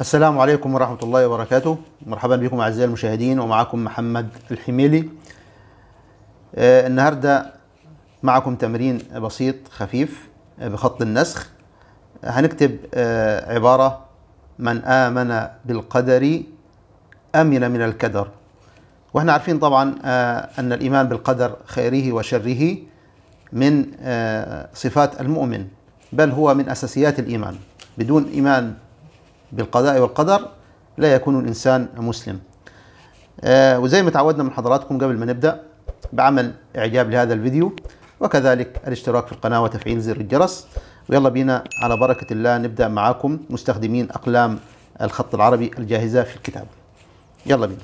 السلام عليكم ورحمة الله وبركاته مرحبا بكم أعزائي المشاهدين ومعكم محمد الحميلي آه، النهاردة معكم تمرين بسيط خفيف آه، بخط النسخ هنكتب آه، عبارة من آمن بالقدر أمن من الكدر واحنا عارفين طبعا أن الإيمان بالقدر خيره وشره من صفات المؤمن بل هو من أساسيات الإيمان بدون إيمان بالقضاء والقدر لا يكون الإنسان مسلم آه وزي ما تعودنا من حضراتكم قبل ما نبدأ بعمل إعجاب لهذا الفيديو وكذلك الاشتراك في القناة وتفعيل زر الجرس ويلا بينا على بركة الله نبدأ معاكم مستخدمين أقلام الخط العربي الجاهزة في الكتاب يلا بينا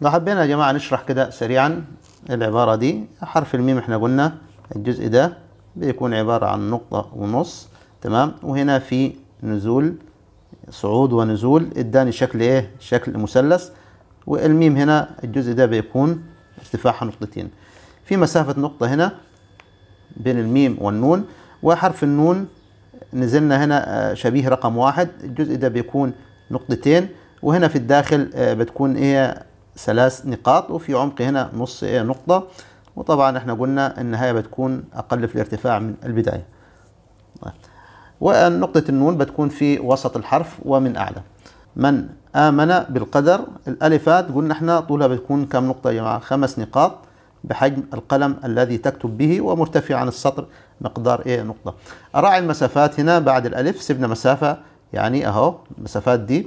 لو حبينا يا جماعة نشرح كده سريعا العبارة دي حرف الميم احنا قلنا الجزء ده بيكون عبارة عن نقطة ونص تمام وهنا في نزول صعود ونزول اداني شكل ايه شكل مثلث والميم هنا الجزء ده بيكون ارتفاعها نقطتين في مسافة نقطة هنا بين الميم والنون وحرف النون نزلنا هنا آه، شبيه رقم واحد الجزء ده بيكون نقطتين وهنا في الداخل آه، بتكون هي إيه؟ ثلاث نقاط وفي عمق هنا نص إيه، نقطة وطبعا احنا قلنا النهاية بتكون أقل في الارتفاع من البداية طيب. ونقطة النون بتكون في وسط الحرف ومن أعلى من آمن بالقدر الألفات قلنا احنا طولها بتكون كم نقطة يا جماعة خمس نقاط بحجم القلم الذي تكتب به ومرتفع عن السطر مقدار ايه نقطة أراعي المسافات هنا بعد الألف سيبنا مسافة يعني أهو المسافات دي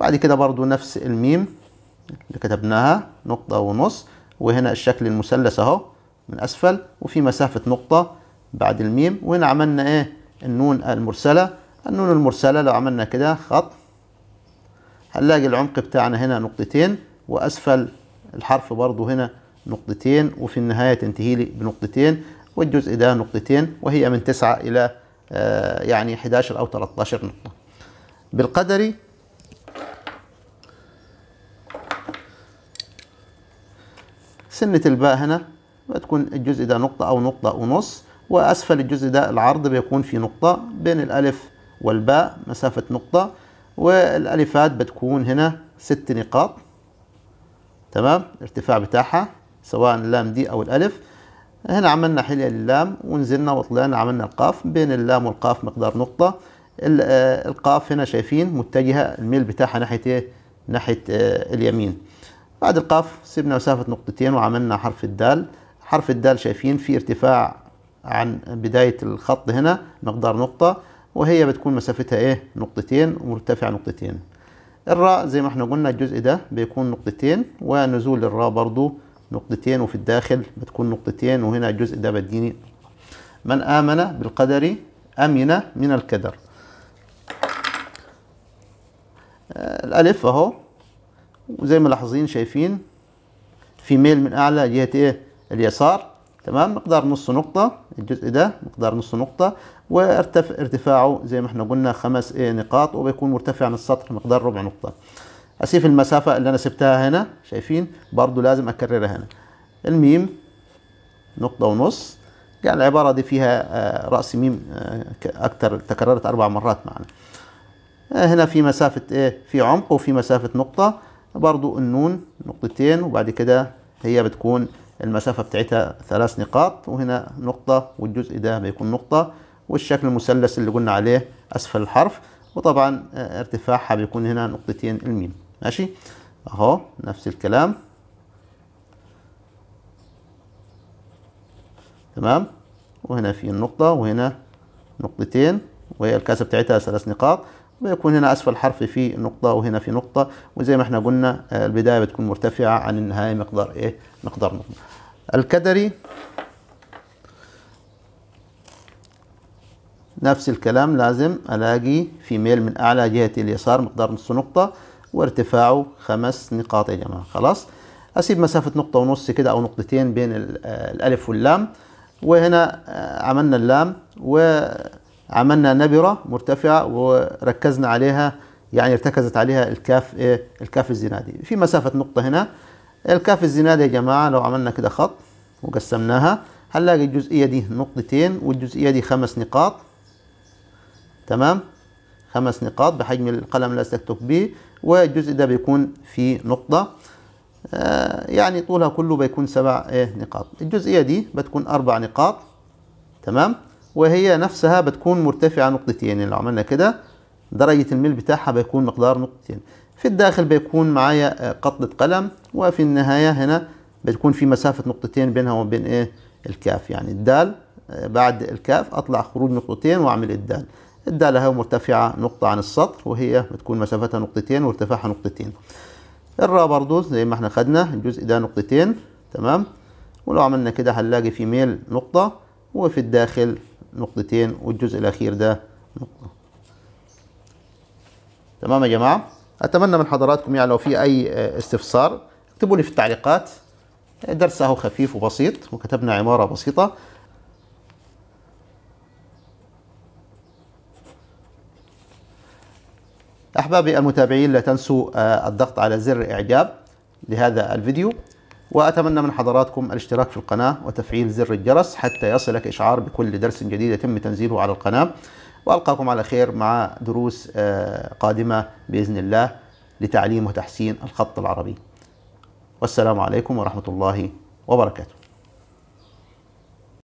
بعد كده برضو نفس الميم اللي كتبناها نقطة ونص وهنا الشكل المثلث اهو من اسفل وفي مسافة نقطة بعد الميم وهنا عملنا ايه النون المرسلة النون المرسلة لو عملنا كده خط هنلاقي العمق بتاعنا هنا نقطتين واسفل الحرف برضو هنا نقطتين وفي النهاية تنتهي لي بنقطتين والجزء ده نقطتين وهي من تسعة إلى آه، يعني 11 أو 13 نقطة بالقدري سنة الباء هنا بتكون الجزء ده نقطة أو نقطة ونص وأسفل الجزء ده العرض بيكون في نقطة بين الألف والباء مسافة نقطة والألفات بتكون هنا ست نقاط تمام الارتفاع بتاعها سواء اللام دي أو الألف هنا عملنا حلية للام ونزلنا وطلعنا عملنا القاف بين اللام والقاف مقدار نقطة آه، القاف هنا شايفين متجهة الميل بتاعها ناحية ايه ناحية آه، اليمين بعد القاف سيبنا مسافة نقطتين وعملنا حرف الدال حرف الدال شايفين في ارتفاع عن بداية الخط هنا مقدار نقطة وهي بتكون مسافتها ايه نقطتين ومرتفعة نقطتين الراء زي ما احنا قلنا الجزء ده بيكون نقطتين ونزول الراء برضو نقطتين وفي الداخل بتكون نقطتين وهنا الجزء ده بديني من آمن بالقدر أمن من الكدر آه، الألف أهو وزي ما لاحظين شايفين في ميل من اعلى جهه ايه اليسار تمام مقدار نص نقطة الجزء ده مقدار نص نقطة وارتفع ارتفاعه زي ما احنا قلنا خمس ايه نقاط وبيكون مرتفع عن السطح مقدار ربع نقطة اسيف المسافة اللي انا سبتها هنا شايفين برضو لازم اكررها هنا الميم نقطة ونص يعني العبارة دي فيها آه، رأس ميم آه، أكثر تكررت أربع مرات معنا آه، هنا في مسافة إيه في عمق وفي مسافة نقطة برضو النون نقطتين وبعد كده هي بتكون المسافة بتاعتها ثلاث نقاط وهنا نقطة والجزء ده بيكون نقطة والشكل المثلث اللي قلنا عليه أسفل الحرف وطبعا آه، ارتفاعها بيكون هنا نقطتين الميم ماشي اهو نفس الكلام تمام وهنا في النقطة وهنا نقطتين وهي الكاسة بتاعتها ثلاث نقاط بيكون هنا أسفل الحرف في نقطة وهنا في نقطة وزي ما احنا قلنا آه، البداية بتكون مرتفعة عن النهاية مقدار إيه مقدار نقطة الكدري نفس الكلام لازم ألاقي في ميل من أعلى جهة اليسار مقدار نص نقطة وارتفاعه خمس نقاط يا جماعة خلاص أسيب مسافة نقطة ونص كده أو نقطتين بين آه، الألف واللام وهنا آه، عملنا اللام و عملنا نبرة مرتفعة وركزنا عليها يعني ارتكزت عليها الكاف ايه الكاف الزنادي في مسافة نقطة هنا الكاف الزنادي يا جماعة لو عملنا كده خط وقسمناها هنلاقي الجزئية دي نقطتين والجزئية دي خمس نقاط تمام خمس نقاط بحجم القلم اللي تكتب به والجزء ده بيكون فيه نقطة آه، يعني طولها كله بيكون سبع إيه، نقاط الجزئية دي بتكون أربع نقاط تمام وهي نفسها بتكون مرتفعة نقطتين يعني لو عملنا كده درجة الميل بتاعها بيكون مقدار نقطتين في الداخل بيكون معايا آه، قطنة قلم وفي النهاية هنا بتكون في مسافة نقطتين بينها وبين ايه الكاف يعني الدال آه، بعد الكاف اطلع خروج نقطتين واعمل الدال الدالة هي مرتفعة نقطة عن السطر وهي بتكون مسافتها نقطتين وارتفاعها نقطتين الراء برضو زي ما احنا خدنا الجزء ده نقطتين تمام ولو عملنا كده هنلاقي في ميل نقطة وفي الداخل نقطتين والجزء الأخير ده نقطة تمام يا جماعة أتمنى من حضراتكم يعني لو في أي آه، استفسار اكتبوا لي في التعليقات درس اهو خفيف وبسيط وكتبنا عمارة بسيطة أحبابي المتابعين لا تنسوا آه، الضغط على زر إعجاب لهذا الفيديو وأتمنى من حضراتكم الاشتراك في القناة وتفعيل زر الجرس حتى يصلك إشعار بكل درس جديد يتم تنزيله على القناة وألقاكم على خير مع دروس آه، قادمة بإذن الله لتعليم وتحسين الخط العربي والسلام عليكم ورحمة الله وبركاته